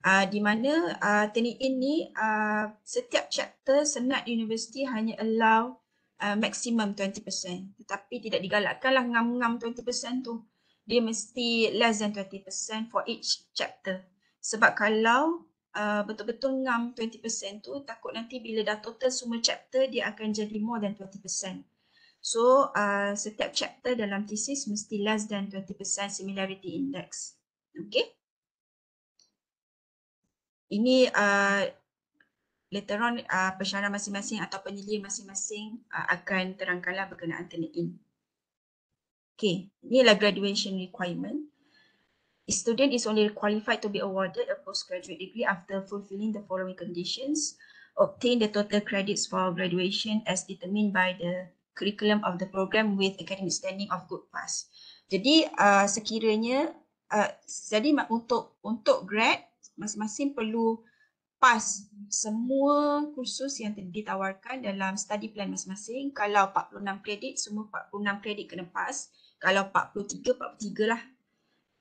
uh, di mana uh, teknik ini uh, setiap chapter senat universiti hanya allow uh, maksimum 20% tetapi tidak digalakkanlah ngam-ngam 20% tu dia mesti less than 20% for each chapter sebab kalau uh, betul-betul ngam 20% tu takut nanti bila dah total semua chapter dia akan jadi more than 20% So uh, setiap chapter dalam thesis mesti less than 20% similarity index. Okay ini uh, ah, later on uh, ah, pesyarah masing-masing atau penyelia masing-masing uh, akan terangkanlah berkenaan turn ini. Okay, inilah graduation requirement. A student is only qualified to be awarded a postgraduate degree after fulfilling the following conditions. Obtain the total credits for graduation as determined by the curriculum of the program with academic standing of good pass. Jadi uh, sekiranya, uh, jadi untuk untuk grad masing-masing perlu pas semua kursus yang ditawarkan dalam study plan masing-masing. Kalau 46 kredit, semua 46 kredit kena pas. Kalau 43, 43 lah.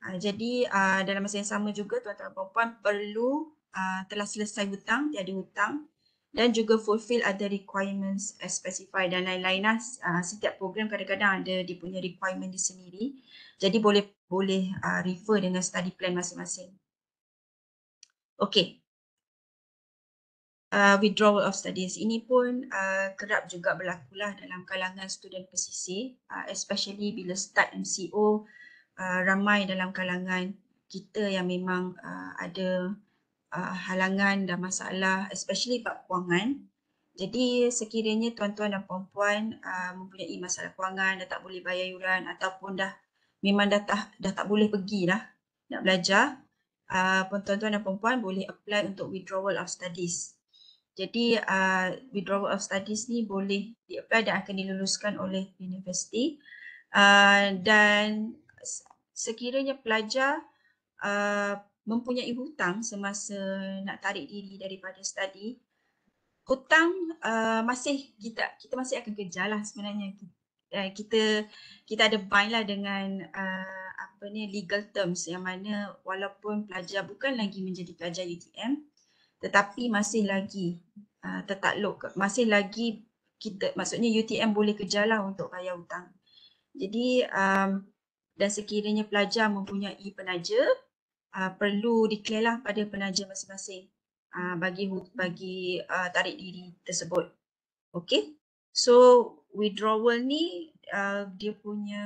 Ah, jadi ah, dalam masa yang sama juga tuan-tuan perempuan perlu ah, telah selesai hutang, tiada hutang dan juga fulfill other requirements as specified dan lain-lain lah. Setiap program kadang-kadang ada dia punya requirement dia sendiri. Jadi boleh boleh refer dengan study plan masing-masing. Okay. Uh, withdrawal of studies. Ini pun uh, kerap juga berlakulah dalam kalangan student pesisir. Uh, especially bila start MCO, uh, ramai dalam kalangan kita yang memang uh, ada uh, halangan dan masalah especially bab kewangan. Jadi sekiranya tuan-tuan dan puan-puan uh, mempunyai masalah kewangan, dah tak boleh bayar yuran ataupun dah memang dah tak, dah tak boleh pergi lah nak belajar, uh, ah, tuan-tuan dan perempuan boleh apply untuk withdrawal of studies. Jadi uh, withdrawal of studies ni boleh diapply dan akan diluluskan oleh universiti. Uh, dan sekiranya pelajar uh, mempunyai hutang semasa nak tarik diri daripada study, hutang uh, masih kita kita masih akan kejar lah sebenarnya. Uh, kita kita ada bind lah dengan uh, apa ni legal terms yang mana walaupun pelajar bukan lagi menjadi pelajar UTM tetapi masih lagi uh, tertakluk masih lagi kita maksudnya UTM boleh kejarlah untuk bayar hutang. Jadi um, dan sekiranya pelajar mempunyai penaja uh, perlu diklaimlah pada penaja masing-masing uh, bagi bagi uh, tarik diri tersebut. Okey. So withdrawal ni uh, dia punya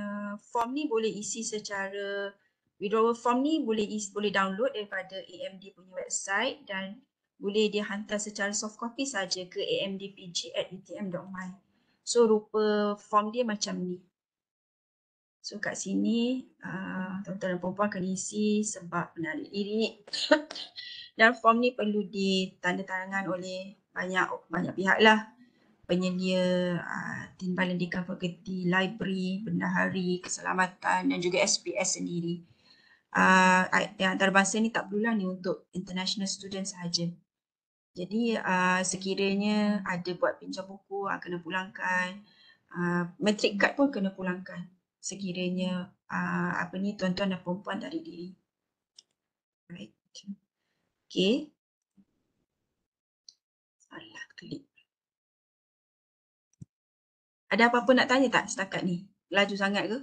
form ni boleh isi secara withdrawal form ni boleh is, boleh download daripada AMD punya website dan boleh dia hantar secara soft copy saja ke amdpg@utm.my. So rupa form dia macam ni. So kat sini uh, tuan-tuan dan puan-puan akan isi sebab penarik diri dan form ni perlu ditandatangan oleh banyak banyak pihak lah penyedia uh, timbalan di faculty, library, bendahari, keselamatan dan juga SPS sendiri. Uh, yang antarabangsa ni tak perlulah ni untuk international student sahaja. Jadi uh, sekiranya ada buat pinjam buku, uh, kena pulangkan. Uh, metric card pun kena pulangkan sekiranya uh, apa ni tuan-tuan dan perempuan dari diri. Right. Okay. Salah klik. Ada apa-apa nak tanya tak setakat ni? Laju sangat ke?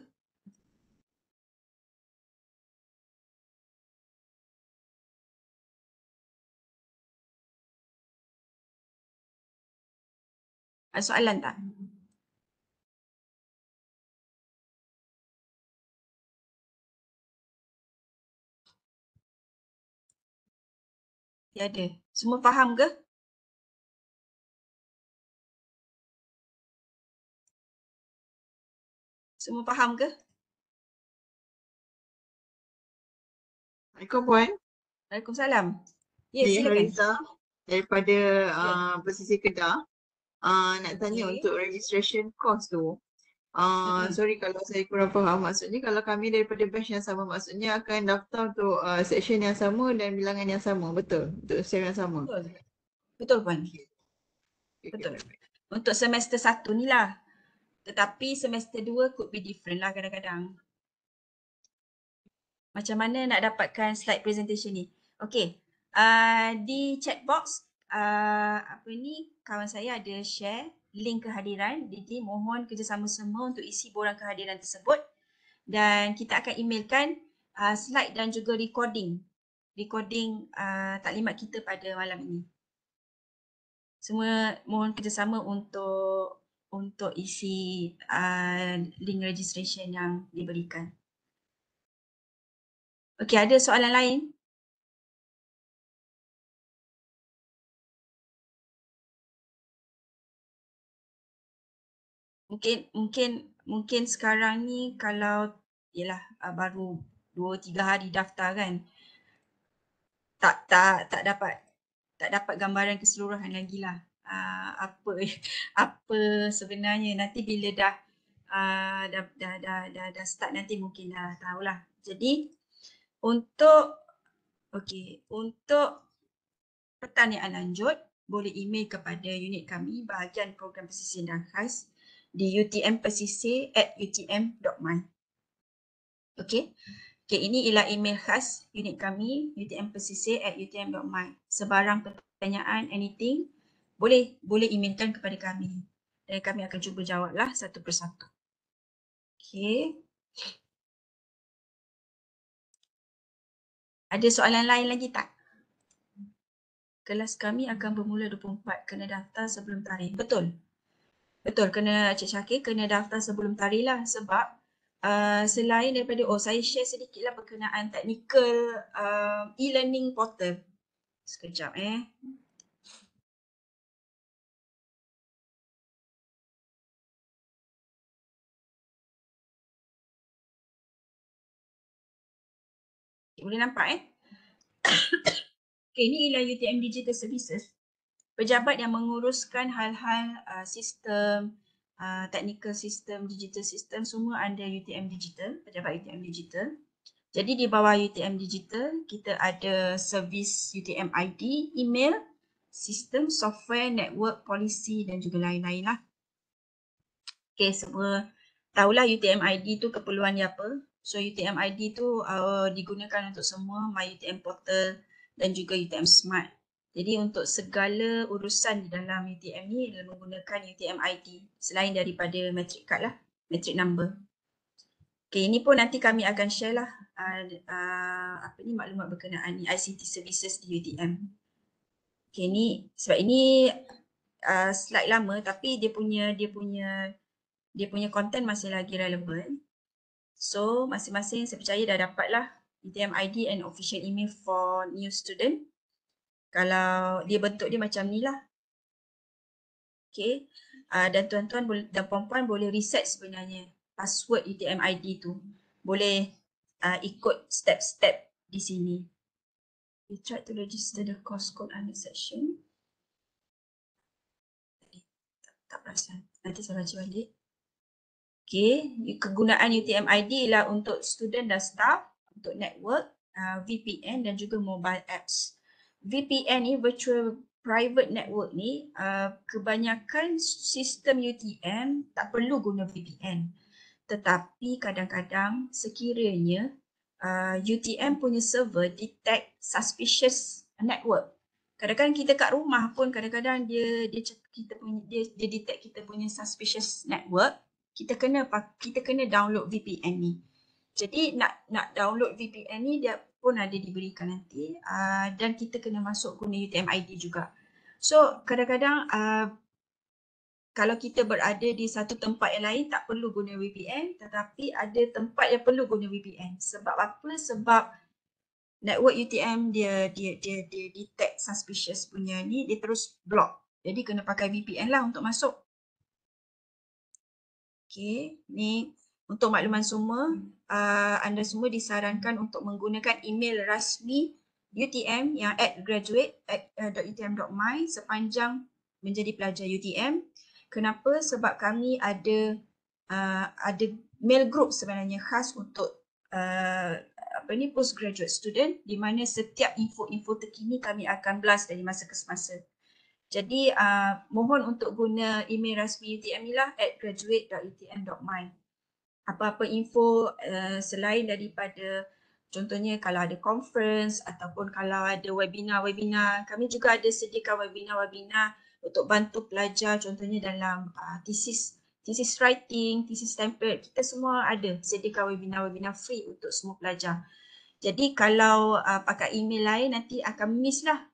Ada soalan tak? Ya Tiada. Semua faham ke? Semua faham ke? Assalamualaikum Puan. Waalaikumsalam. Ya, Saya silakan. Rariza daripada ya. uh, pesisir Kedah. Uh, nak tanya okay. untuk registration course tu. Uh, mm-hmm. Sorry kalau saya kurang faham. Maksudnya kalau kami daripada batch yang sama, maksudnya akan daftar untuk uh, section yang sama dan bilangan yang sama. Betul? Untuk section yang sama. Betul. Betul Puan. Okay. Betul. Okay. Untuk semester satu ni lah tetapi semester dua could be different lah kadang-kadang. Macam mana nak dapatkan slide presentation ni? Okay, uh, di chat box uh, apa ni kawan saya ada share link kehadiran. Jadi mohon kerjasama semua untuk isi borang kehadiran tersebut. Dan kita akan emailkan uh, slide dan juga recording. Recording uh, taklimat kita pada malam ini. Semua mohon kerjasama untuk untuk isi uh, link registration yang diberikan. Okey, ada soalan lain? Mungkin mungkin mungkin sekarang ni kalau yalah uh, baru 2 3 hari daftar kan. Tak tak tak dapat tak dapat gambaran keseluruhan lagi lah uh, apa apa sebenarnya nanti bila dah uh, dah, dah, dah dah dah start nanti mungkin dah tahulah. Jadi untuk okey, untuk pertanyaan lanjut boleh email kepada unit kami bahagian program pesisir dan khas di utmpesisir@utm.my. Okey. Okey, ini ialah email khas unit kami utmpesisir@utm.my. Sebarang pertanyaan anything boleh boleh emailkan kepada kami dan kami akan cuba jawablah satu persatu. Okey. Ada soalan lain lagi tak? Kelas kami akan bermula 24 kena daftar sebelum tarikh. Betul. Betul kena Cik Syakir kena daftar sebelum tarikh lah sebab uh, selain daripada oh saya share sedikitlah berkenaan teknikal uh, um, e-learning portal. Sekejap eh. Boleh nampak eh? okay, ini ialah UTM Digital Services. Pejabat yang menguruskan hal-hal uh, sistem, uh, technical system, digital system semua ada UTM Digital, pejabat UTM Digital. Jadi di bawah UTM Digital, kita ada servis UTM ID, email, sistem, software, network, policy dan juga lain-lain lah. Okay, semua tahulah UTM ID tu keperluan dia apa. So UTM ID tu uh, digunakan untuk semua My UTM Portal dan juga UTM Smart. Jadi untuk segala urusan di dalam UTM ni adalah menggunakan UTM ID selain daripada metric card lah, metric number. Okay, ini pun nanti kami akan share lah uh, uh, apa ni maklumat berkenaan ni ICT services di UTM. Okay, ini sebab ini uh, slide lama tapi dia punya dia punya dia punya content masih lagi relevan. So masing-masing saya percaya dah dapatlah ETM ID and official email for new student. Kalau dia bentuk dia macam ni lah. Okay. Uh, dan tuan-tuan dan puan-puan boleh reset sebenarnya password ETM ID tu. Boleh uh, ikut step-step di sini. We try to register the course code under section. Tak, tak perasan. Nanti saya baca balik. Okay, kegunaan UTM ID ialah untuk student dan staff, untuk network, uh, VPN dan juga mobile apps. VPN ni, virtual private network ni, uh, kebanyakan sistem UTM tak perlu guna VPN. Tetapi kadang-kadang sekiranya uh, UTM punya server detect suspicious network. Kadang-kadang kita kat rumah pun kadang-kadang dia dia kita dia, dia detect kita punya suspicious network kita kena kita kena download VPN ni. Jadi nak nak download VPN ni dia pun ada diberikan nanti uh, dan kita kena masuk guna UTM ID juga. So kadang-kadang uh, kalau kita berada di satu tempat yang lain tak perlu guna VPN tetapi ada tempat yang perlu guna VPN. Sebab apa? Sebab network UTM dia dia dia dia detect suspicious punya ni dia terus block. Jadi kena pakai VPN lah untuk masuk. Okay, ni untuk makluman semua, uh, anda semua disarankan untuk menggunakan email rasmi UTM yang at graduate uh, sepanjang menjadi pelajar UTM. Kenapa? Sebab kami ada uh, ada mail group sebenarnya khas untuk uh, apa ni postgraduate student di mana setiap info-info terkini kami akan blast dari masa ke semasa. Jadi uh, mohon untuk guna email rasmi UTM lah at graduate.utm.my. Apa-apa info uh, selain daripada contohnya kalau ada conference ataupun kalau ada webinar-webinar. Kami juga ada sediakan webinar-webinar untuk bantu pelajar contohnya dalam uh, thesis thesis writing, thesis template. Kita semua ada sediakan webinar-webinar free untuk semua pelajar. Jadi kalau uh, pakai email lain nanti akan miss lah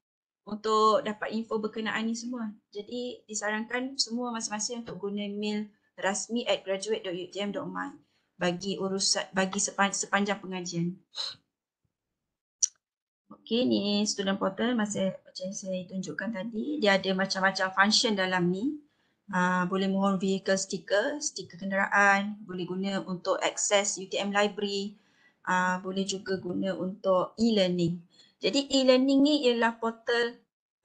untuk dapat info berkenaan ni semua. Jadi disarankan semua masing-masing untuk guna email rasmi at graduate.utm.my bagi urusan bagi sepanjang pengajian. Okey ni student portal masih macam saya tunjukkan tadi dia ada macam-macam function dalam ni. Uh, boleh mohon vehicle sticker, sticker kenderaan, boleh guna untuk access UTM library, uh, boleh juga guna untuk e-learning. Jadi e-learning ni ialah portal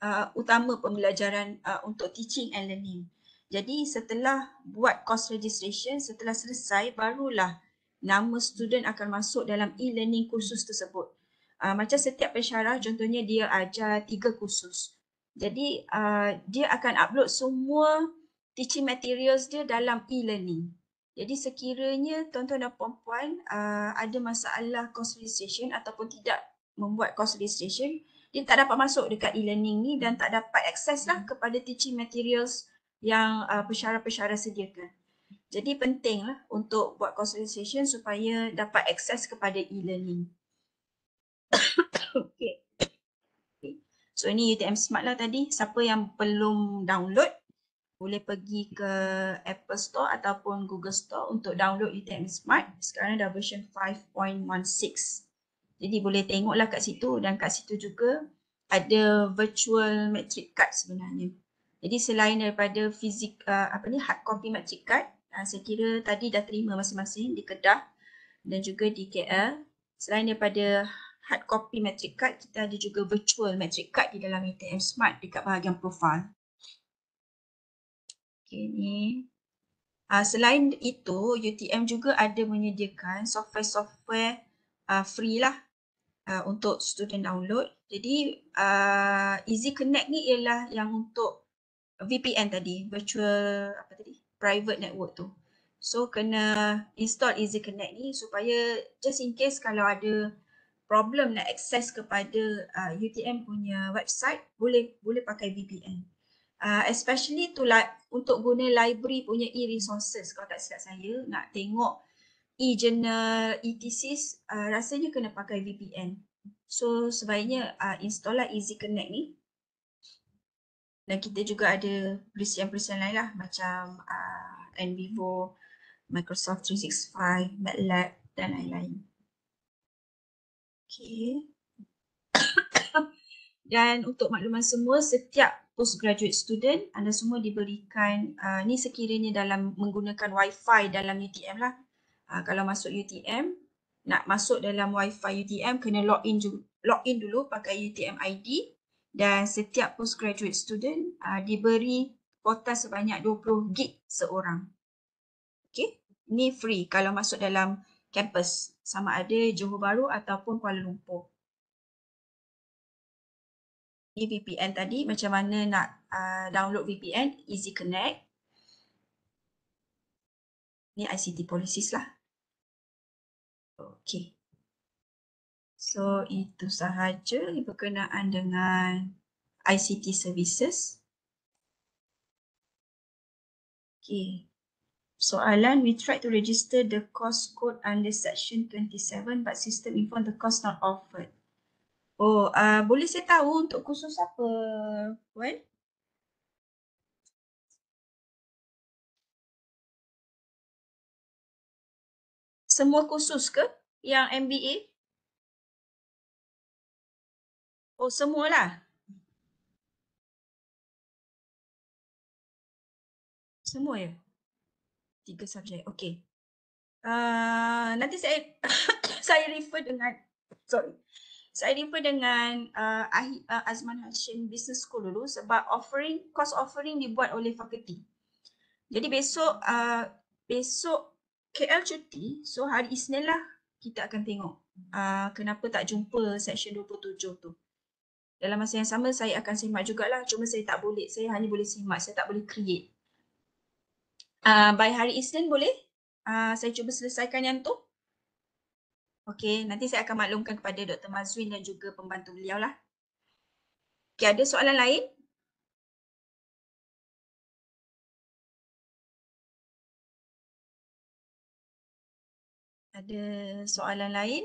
uh, utama pembelajaran uh, untuk teaching and learning. Jadi setelah buat course registration, setelah selesai barulah nama student akan masuk dalam e-learning kursus tersebut. Uh, macam setiap pensyarah contohnya dia ajar tiga kursus. Jadi uh, dia akan upload semua teaching materials dia dalam e-learning. Jadi sekiranya tuan-tuan dan puan-puan uh, ada masalah course registration ataupun tidak membuat course registration dia tak dapat masuk dekat e-learning ni dan tak dapat akses lah hmm. kepada teaching materials yang uh, pesara-pesara sediakan. Jadi penting lah untuk buat course registration supaya dapat akses kepada e-learning. okay. So ini UTM Smart lah tadi. Siapa yang belum download boleh pergi ke Apple Store ataupun Google Store untuk download UTM Smart. Sekarang dah version 5.16. Jadi boleh tengoklah kat situ dan kat situ juga ada virtual matric card sebenarnya. Jadi selain daripada fizik uh, apa ni hard copy matric card, uh, saya kira tadi dah terima masing-masing di Kedah dan juga di KL. Selain daripada hard copy matric card, kita ada juga virtual matric card di dalam ATM Smart dekat bahagian profile. Okay ni. Uh, selain itu, UTM juga ada menyediakan software-software uh, free lah Uh, untuk student download. Jadi uh, Easy Connect ni ialah yang untuk VPN tadi, virtual apa tadi? private network tu. So kena install Easy Connect ni supaya just in case kalau ada problem nak access kepada uh, UTM punya website boleh boleh pakai VPN. Uh, especially tu like untuk guna library punya e-resources kalau tak silap saya nak tengok e-journal, e-thesis uh, rasanya kena pakai VPN. So sebaiknya uh, install lah Easy Connect ni. Dan kita juga ada perisian-perisian lain lah macam uh, NVivo, Microsoft 365, MATLAB dan lain-lain. Okay. dan untuk makluman semua, setiap postgraduate student anda semua diberikan, uh, ni sekiranya dalam menggunakan wifi dalam UTM lah, uh, kalau masuk UTM nak masuk dalam wifi UTM kena log in log in dulu pakai UTM ID dan setiap postgraduate student uh, diberi kuota sebanyak 20 gig seorang. Okey, ni free kalau masuk dalam kampus sama ada Johor Bahru ataupun Kuala Lumpur. Ni VPN tadi macam mana nak uh, download VPN Easy Connect. Ni ICT policies lah. Okey. So itu sahaja yang berkenaan dengan ICT services. Okey. Soalan, we tried to register the cost code under section 27 but system inform the cost not offered. Oh, uh, boleh saya tahu untuk khusus apa, Puan? Well? semua kursus ke yang MBA? Oh, semualah. Semua ya? Tiga subjek. Okey. Uh, ah, nanti saya saya refer dengan sorry. Saya refer dengan uh, Azman Hashim Business School dulu sebab offering, course offering dibuat oleh fakulti. Jadi besok uh, besok KL cuti, so hari Isnin lah kita akan tengok uh, kenapa tak jumpa section 27 tu. Dalam masa yang sama saya akan simak jugalah cuma saya tak boleh, saya hanya boleh simak, saya tak boleh create. Uh, by hari Isnin boleh? Uh, saya cuba selesaikan yang tu. Okay, nanti saya akan maklumkan kepada Dr. Mazwin dan juga pembantu beliau lah. Okay, ada soalan lain? Ada soalan lain?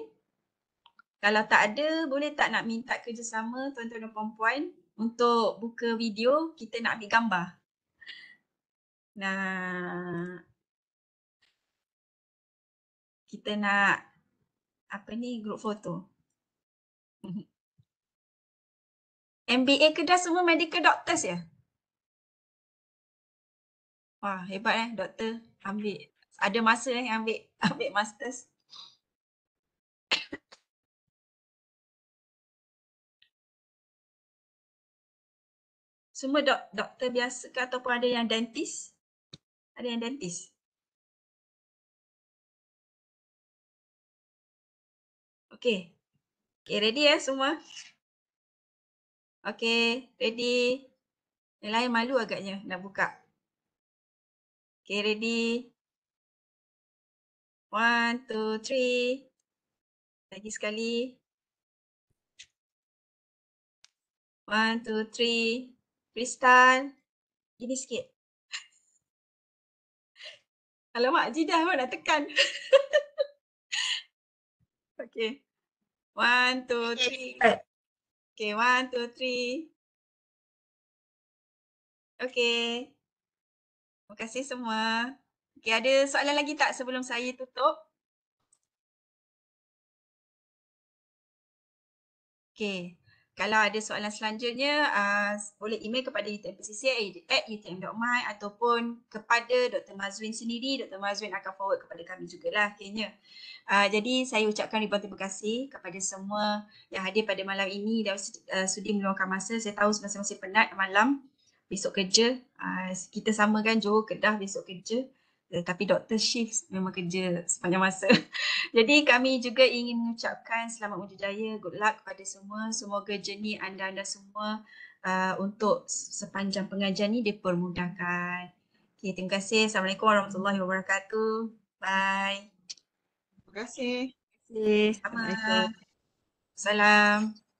Kalau tak ada, boleh tak nak minta kerjasama tuan-tuan dan puan-puan untuk buka video, kita nak ambil gambar. Nah. Kita nak apa ni group foto. MBA kedah semua medical doctors ya? Wah, hebat eh doktor ambil ada masa eh ambil ambil masters. Semua dok doktor biasa ke ataupun ada yang dentist? Ada yang dentist? Okay. Okay, ready ya semua? Okay, ready. Yang lain malu agaknya nak buka. Okay, ready. One, two, three. Lagi sekali. One, two, three. Kristal. Gini sikit. Alamak, jidah pun nak tekan. okay. One, two, three. Okay, one, two, three. Okay. Terima kasih semua. Okay, ada soalan lagi tak sebelum saya tutup? Okay. Kalau ada soalan selanjutnya, uh, boleh email kepada UTMPCC at utm.my ataupun kepada Dr. Mazwin sendiri. Dr. Mazwin akan forward kepada kami jugalah akhirnya. Uh, jadi saya ucapkan ribuan terima kasih kepada semua yang hadir pada malam ini dan uh, sudi meluangkan masa. Saya tahu semasa masih penat malam, besok kerja. Uh, kita sama kan Johor, Kedah besok kerja uh, tapi Doktor Shif memang kerja sepanjang masa. Jadi kami juga ingin mengucapkan selamat menuju jaya, good luck kepada semua. Semoga jeni anda-anda semua uh, untuk sepanjang pengajian ini dipermudahkan. Okay, terima kasih. Assalamualaikum warahmatullahi wabarakatuh. Bye. Terima kasih. Terima kasih. Sama. Assalamualaikum. Salam.